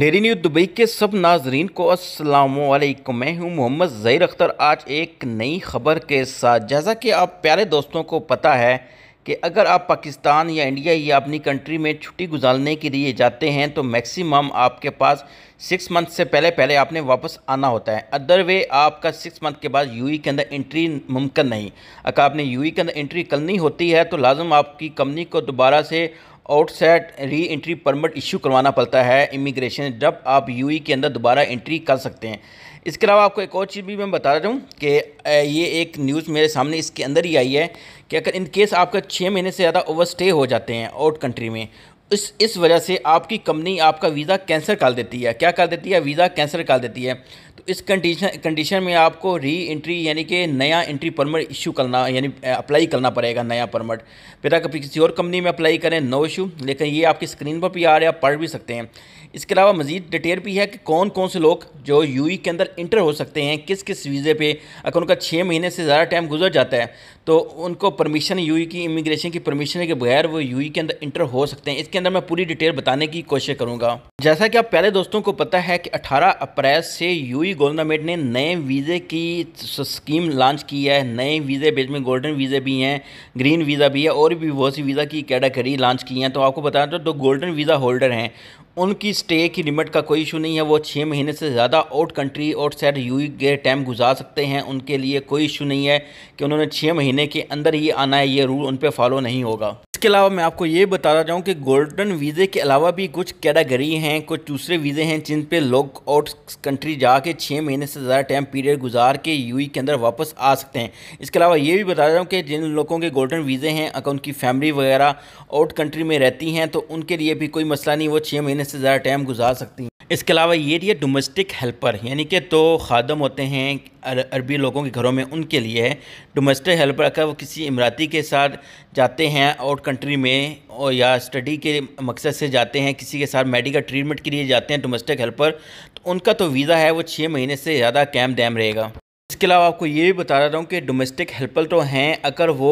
dairy news Dubai के सब नाजरीन को असलकुम मैं हूँ मोहम्मद ज़ैर अख्तर आज एक नई खबर के साथ जैसा कि आप प्यारे दोस्तों को पता है कि अगर आप पाकिस्तान या इंडिया या अपनी कंट्री में छुट्टी गुजारने के लिए जाते हैं तो मैक्सिमम आपके पास सिक्स मंथ से पहले पहले आपने वापस आना होता है अदरवे आपका सिक्स मंथ के बाद यूई के अंदर एंट्री मुमकिन नहीं अगर आपने यूई के अंदर एंट्री करनी होती है तो लाजम आपकी कंपनी को दोबारा से outset re entry permit issue करवाना पड़ता है इमिग्रेशन जब आप यूई के अंदर दोबारा एंट्री कर सकते हैं इसके अलावा आपको एक और चीज़ भी मैं बता रहा हूँ कि ये एक न्यूज़ मेरे सामने इसके अंदर ही आई है कि अगर इन केस आपका छः महीने से ज़्यादा ओवर स्टे हो जाते हैं आउट कंट्री में इस इस वजह से आपकी कंपनी आपका वीज़ा कैंसिल कर देती है क्या कर देती है वीज़ा कैंसिल कर देती है तो इस कंडीशन कंडीशन में आपको री एंट्री यानी कि नया एंट्री परमिट इशू करना यानी अप्लाई करना पड़ेगा नया परमिट फिर आप किसी और कंपनी में अप्लाई करें नो इशू लेकिन ये आपकी स्क्रीन पर भी आ रहा है आप पढ़ भी सकते हैं इसके अलावा मजीद डिटेल भी है कि कौन कौन से लोग जो यू e के अंदर इंटर हो सकते हैं किस किस वीज़े पर अगर उनका छः महीने से ज़्यादा टाइम गुजर जाता है तो उनको परमिशन यू e की इमिग्रेशन की परमिशन के बगैर वो यू e के अंदर इंटर हो सकते हैं इसके इसके अंदर मैं पूरी डिटेल बताने की कोशिश करूंगा जैसा कि आप पहले दोस्तों को पता है कि 18 अप्रैल से यूई गवर्नमेंट ने नए वीज़े की स्कीम लॉन्च की है नए वीज़े बेच में गोल्डन वीज़े भी हैं ग्रीन वीज़ा भी है और भी बहुत सी वीज़ा की कैटेगरी लॉन्च की हैं तो आपको बता दो तो गोल्डन वीज़ा होल्डर हैं उनकी स्टे की लिमिट का कोई इशू नहीं है वो छः महीने से ज़्यादा out country outside U K time गुजार सकते हैं उनके लिए कोई इशू नहीं है कि उन्होंने छः महीने के अंदर ही आना है ये रूल उन पर फॉलो नहीं होगा इसके अलावा मैं आपको ये बताता जाऊँ कि गोल्डन वीज़े के अलावा भी कुछ कैटेगरी हैं कुछ दूसरे वीज़े हैं जिन पे लोग आउट कंट्री जाके छः महीने से ज़्यादा टाइम पीरियड गुजार के यूई e के अंदर वापस आ सकते हैं इसके अलावा ये भी बता रहा हूँ कि जिन लोगों के गोल्डन वीज़े हैं अगर उनकी फैमिली वगैरह आउट कंट्री में रहती हैं तो उनके लिए भी कोई मसला नहीं वो छः महीने से ज़्यादा टाइम गुजार सकती हैं इसके अलावा ये रही है डोमेस्टिक हेल्पर यानी कि दो तो खादम होते हैं अरबी लोगों के घरों में उनके लिए है डोमेस्टिक हेल्पर अगर वो किसी इमराती के साथ जाते हैं आउट कंट्री में और या स्टडी के मकसद से जाते हैं किसी के साथ मेडिकल ट्रीटमेंट के लिए जाते हैं डोमेस्टिक हेल्पर तो उनका तो वीज़ा है वो छः महीने से ज़्यादा कैम डैम रहेगा इसके अलावा आपको ये भी बता रहा हूँ कि डोमेस्टिक हेल्पर तो हैं अगर वो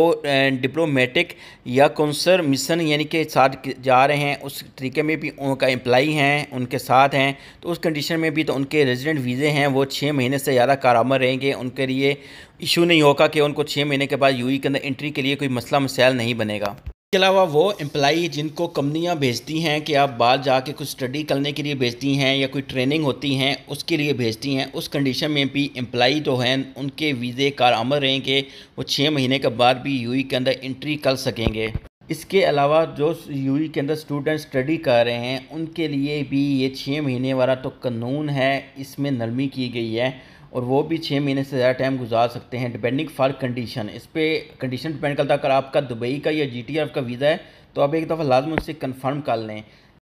डिप्लोमेटिक या कौंसर मिशन यानी कि साथ जा रहे हैं उस तरीके में भी उनका एम्प्लाई हैं उनके साथ हैं तो उस कंडीशन में भी तो उनके रेजिडेंट वीज़े हैं वो छः महीने से ज़्यादा कारामद रहेंगे उनके लिए इशू नहीं होगा कि उनको छः महीने के बाद यू e के अंदर एंट्री के लिए कोई मसला मसैल नहीं बनेगा इसके अलावा वो एम्प्लाई जिनको कंपनियां भेजती हैं कि आप बाहर जाके कुछ स्टडी करने के लिए भेजती हैं या कोई ट्रेनिंग होती हैं उसके लिए भेजती हैं उस कंडीशन में भी एम्प्लाई जो हैं उनके वीज़े कार आमद रहेंगे वो छः महीने के बाद भी यू e के अंदर इंट्री कर सकेंगे इसके अलावा जो यू e के अंदर स्टूडेंट स्टडी कर रहे हैं उनके लिए भी ये छः महीने वाला तो कानून है इसमें नरमी की गई है और वो भी छः महीने से ज़्यादा टाइम गुजार सकते हैं डिपेंडिंग फॉर कंडीशन इस पर कंडीशन डिपेंड करता है अगर आपका दुबई का या जी टी का वीज़ा है तो आप एक दफ़ा लाजम उससे कन्फर्म कर लें